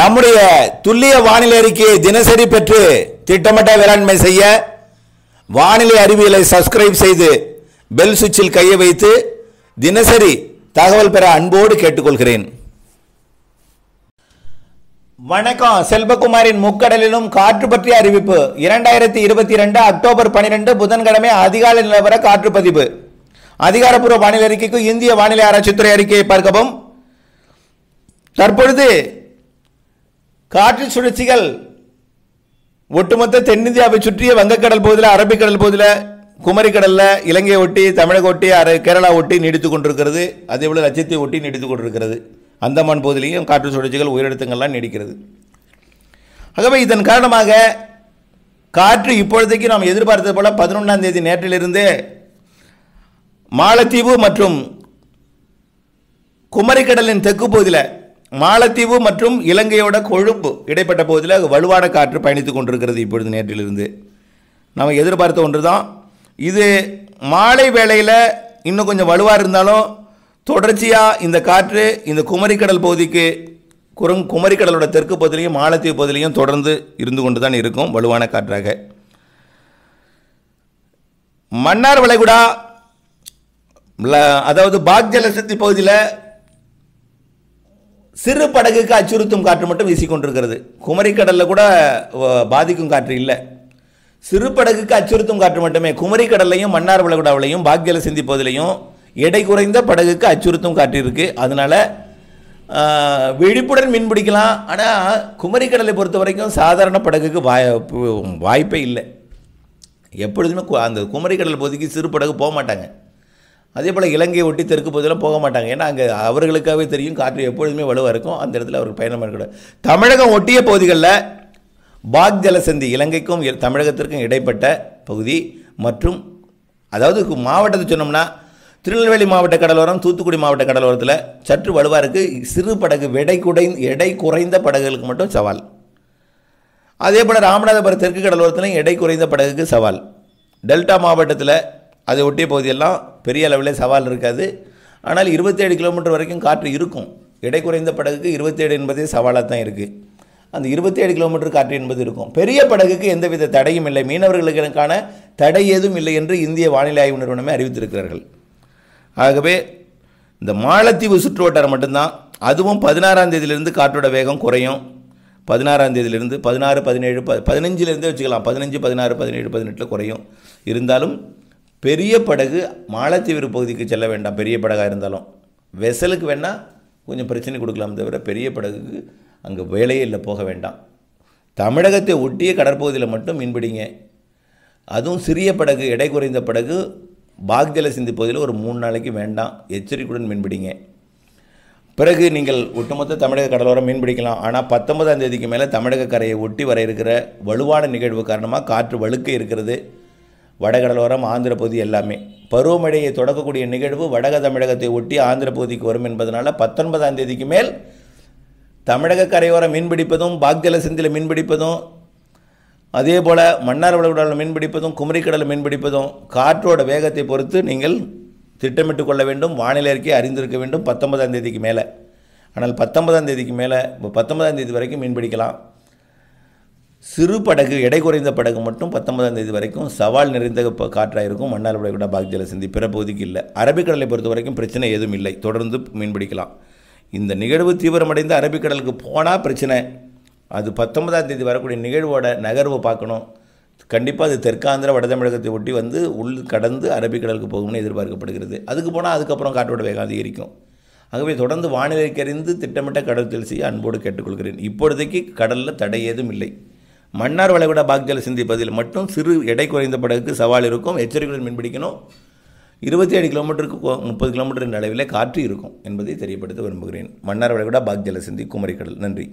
நம்முடைய துல்லிய வானிலை அறிக்கையை தினசரி பெற்று திட்டமிட்ட வேளாண்மை செய்ய வானிலை அறிவியலை சப்ஸ்கிரைப் செய்து பெல் சுவிட்சில் கையை வைத்து தினசரி தகவல் பெற அன்போடு கேட்டுக்கொள்கிறேன் வணக்கம் செல்வகுமாரின் முக்கடலிலும் காற்று பற்றிய அறிவிப்பு இரண்டாயிரத்தி இருபத்தி ரெண்டு அக்டோபர் பனிரெண்டு புதன்கிழமை அதிகாலை நிலவர காற்று பதிவு அதிகாரப்பூர்வ வானிலை அறிக்கைக்கு இந்திய வானிலை ஆராய்ச்சித்துறை அறிக்கையை பார்க்கவும் தற்பொழுது காற்று சுழற்சிகள் ஒட்டுமொத்த தென்னிந்தியாவை சுற்றிய வங்கக்கடல் பகுதியில் அரபிக்கடல் பகுதியில் குமரிக்கடலில் இலங்கையை ஒட்டி தமிழக ஒட்டி அர கேரளா ஒட்டி நீடித்து கொண்டிருக்கிறது அதே போல் லட்சத்தை ஒட்டி நீடித்து கொண்டிருக்கிறது அந்தமான் பகுதியிலையும் காற்று சுழற்சிகள் உயரழுத்தங்கள்லாம் நீடிக்கிறது ஆகவே இதன் காரணமாக காற்று இப்பொழுதைக்கு நாம் எதிர்பார்த்தது போல் பதினொன்றாம் தேதி நேற்றிலிருந்தே மாலத்தீவு மற்றும் குமரிக்கடலின் தெற்கு பகுதியில் மாலத்தீவு மற்றும் இலங்கையோட கொழும்பு இடைப்பட்ட பகுதியில் வலுவான காற்று பயணித்து கொண்டிருக்கிறது இப்பொழுது நேற்றிலிருந்து நம்ம எதிர்பார்த்த ஒன்று தான் இது மாலை வேளையில் இன்னும் கொஞ்சம் வலுவாக இருந்தாலும் தொடர்ச்சியாக இந்த காற்று இந்த குமரிக்கடல் பகுதிக்கு குரங் குமரிக்கடலோட தெற்கு பகுதியிலையும் மாலத்தீவு பகுதியிலையும் தொடர்ந்து இருந்து கொண்டு தான் இருக்கும் வலுவான காற்றாக மன்னார் வளைகுடா அதாவது பாக் ஜலசக்தி பகுதியில் சிறு படகுக்கு அச்சுறுத்தும் காற்று மட்டும் வீசிக்கொண்டிருக்கிறது குமரிக்கடலில் கூட பாதிக்கும் காற்று இல்லை சிறு படகுக்கு அச்சுறுத்தும் காற்று மட்டுமே குமரிக்கடல்லையும் மன்னார் விளகுடாவிலையும் பாக்யல சிந்திப்பதிலையும் எடை குறைந்த படகுக்கு அச்சுறுத்தும் காற்று இருக்குது அதனால் விழிப்புடன் மீன் பிடிக்கலாம் ஆனால் குமரிக்கடலை பொறுத்த வரைக்கும் சாதாரண படகுக்கு வாய் வாய்ப்பே இல்லை எப்பொழுதுமே அந்த குமரிக்கடல் பகுதிக்கு சிறு படகு போக மாட்டாங்க அதே போல் இலங்கையை ஒட்டி தெற்கு பகுதியெல்லாம் போக மாட்டாங்க ஏன்னா அங்கே அவர்களுக்காகவே தெரியும் காற்று எப்பொழுதுமே வலுவாக இருக்கும் அந்த இடத்துல அவர்கள் பயணம் இருக்கக்கூடாது தமிழகம் ஒட்டிய பகுதிகளில் பாக் ஜலசந்தி இலங்கைக்கும் தமிழகத்திற்கும் இடைப்பட்ட பகுதி மற்றும் அதாவது மாவட்டத்தை சொன்னோம்னா திருநெல்வேலி மாவட்ட கடலோரம் தூத்துக்குடி மாவட்ட கடலோரத்தில் சற்று வலுவாக இருக்குது சிறு படகு எடை குடை எடை குறைந்த படகுகளுக்கு மட்டும் சவால் அதே போல் ராமநாதபுரம் தெற்கு கடலோரத்திலையும் எடை குறைந்த படகுக்கு சவால் டெல்டா மாவட்டத்தில் அதை ஒட்டிய பகுதியெல்லாம் பெரிய அளவில் சவால் இருக்காது ஆனால் இருபத்தேழு கிலோமீட்டர் வரைக்கும் காற்று இருக்கும் எடை குறைந்த படகுக்கு இருபத்தேழு என்பதே சவாலாக தான் இருக்குது அந்த இருபத்தேழு கிலோமீட்டர் காற்று என்பது இருக்கும் பெரிய படகுக்கு எந்தவித தடையும் இல்லை மீனவர்களுக்கான தடை ஏதும் இல்லை என்று இந்திய வானிலை ஆய்வு நிறுவனமே அறிவித்திருக்கிறார்கள் ஆகவே இந்த மாலத்தீவு சுற்றுவட்டாரம் மட்டும்தான் அதுவும் பதினாறாம் தேதியிலிருந்து காற்றோட வேகம் குறையும் பதினாறாம் தேதியிலிருந்து பதினாறு பதினேழு ப பதினஞ்சிலேருந்தே வச்சுக்கலாம் பதினஞ்சு பதினாறு பதினேழு பதினெட்டில் குறையும் இருந்தாலும் பெரிய படகு மாலத்தீவிர பகுதிக்கு செல்ல வேண்டாம் பெரிய படகாக இருந்தாலும் வெசலுக்கு வேணால் கொஞ்சம் பிரச்சனை கொடுக்கலாம் தவிர பெரிய படகுக்கு அங்கே வேலையே இல்லை போக வேண்டாம் தமிழகத்தை ஒட்டிய கடற்பகுதியில் மட்டும் மீன்பிடிங்க அதுவும் சிறிய படகு எடை குறைந்த படகு பாக்ஜல சிந்தி பகுதியில் ஒரு மூணு நாளைக்கு வேண்டாம் எச்சரிக்கையுடன் மீன்பிடிங்க பிறகு நீங்கள் ஒட்டுமொத்த தமிழக கடலோரம் மீன்பிடிக்கலாம் ஆனால் பத்தொன்பதாம் தேதிக்கு மேலே தமிழக கரையை ஒட்டி வர இருக்கிற வலுவான நிகழ்வு காரணமாக காற்று வழுக்க இருக்கிறது வடகடலோரம் ஆந்திர பகுதி எல்லாமே பருவமழையை தொடக்கக்கூடிய நிகழ்வு வடக தமிழகத்தை ஒட்டி ஆந்திர பகுதிக்கு வரும் என்பதனால் பத்தொன்பதாம் தேதிக்கு மேல் தமிழக கரையோரம் மீன்பிடிப்பதும் பாக்ஜலசந்தியில் மீன்பிடிப்பதும் அதே போல் மன்னார் வளைகுடாவில் மீன்பிடிப்பதும் குமரிக்கடலில் மீன்பிடிப்பதும் காற்றோட வேகத்தை பொறுத்து நீங்கள் திட்டமிட்டு கொள்ள வேண்டும் வானிலை அறிக்கை அறிந்திருக்க வேண்டும் பத்தொன்பதாம் தேதிக்கு மேலே ஆனால் பத்தொன்பதாம் தேதிக்கு மேலே இப்போ பத்தொன்பதாம் தேதி வரைக்கும் மீன் பிடிக்கலாம் சிறு படகு எடை குறைந்த படகு மட்டும் பத்தொன்பதாம் தேதி வரைக்கும் சவால் நிறைந்த காற்றாக இருக்கும் மன்னார் கூட பாக்ஜல சிந்தி பிற பகுதிக்கு இல்லை அரபிக்கடலை பொறுத்த வரைக்கும் பிரச்சனை எதுவும் இல்லை தொடர்ந்து மீன்பிடிக்கலாம் இந்த நிகழ்வு தீவிரமடைந்து அரபிக்கடலுக்கு போனால் பிரச்சனை அது பத்தொன்பதாம் தேதி வரக்கூடிய நிகழ்வோட நகர்வை பார்க்கணும் கண்டிப்பாக அது தெற்காந்திர தமிழகத்தை ஒட்டி வந்து உள் கடந்து அரபிக்கடலுக்கு போகும்னு எதிர்பார்க்கப்படுகிறது அதுக்கு போனால் அதுக்கப்புறம் காற்றோட வேகம் அதிகரிக்கும் ஆகவே தொடர்ந்து வானிலை கறிந்து திட்டமிட்ட கடல் தெரிசி அன்போடு கேட்டுக்கொள்கிறேன் இப்பொழுதைக்கு கடலில் தடை ஏதும் இல்லை மன்னார் வளைகுடா பாக்ஜல் சிந்திப்பதில் மட்டும் சிறு எடை குறைந்த படகுக்கு சவால் இருக்கும் எச்சரிக்கையுடன் மீன்பிடிக்கணும் இருபத்தி ஏழு கிலோமீட்டருக்கு முப்பது கிலோமீட்டர் என்ற அளவில் காற்று இருக்கும் என்பதை தெரியப்படுத்த விரும்புகிறேன் மன்னார் வளைகுடா பாக்ஜல சிந்தி குமரிக்கடல் நன்றி